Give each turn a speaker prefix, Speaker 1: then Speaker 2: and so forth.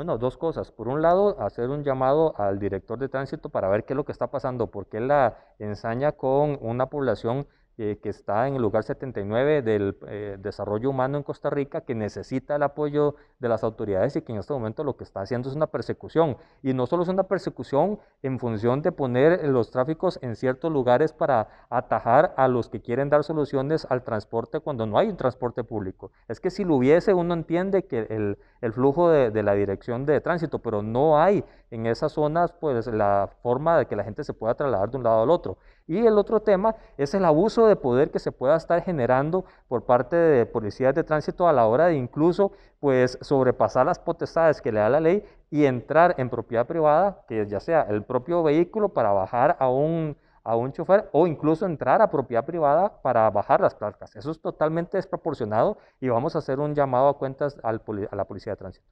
Speaker 1: Bueno, dos cosas. Por un lado, hacer un llamado al director de tránsito para ver qué es lo que está pasando, porque la ensaña con una población eh, que está en el lugar 79 del eh, desarrollo humano en Costa Rica, que necesita el apoyo de las autoridades y que en este momento lo que está haciendo es una persecución. Y no solo es una persecución en función de poner los tráficos en ciertos lugares para atajar a los que quieren dar soluciones al transporte cuando no hay un transporte público. Es que si lo hubiese, uno entiende que el el flujo de, la dirección de tránsito, pero no hay en esas zonas pues la forma de que la gente se pueda trasladar de un lado al otro. Y el otro tema es el abuso de poder que se pueda estar generando por parte de policías de tránsito a la hora de incluso pues sobrepasar las potestades que le da la ley y entrar en propiedad privada, que ya sea el propio vehículo para bajar a un a un chofer o incluso entrar a propiedad privada para bajar las placas. Eso es totalmente desproporcionado y vamos a hacer un llamado a cuentas a la policía de tránsito.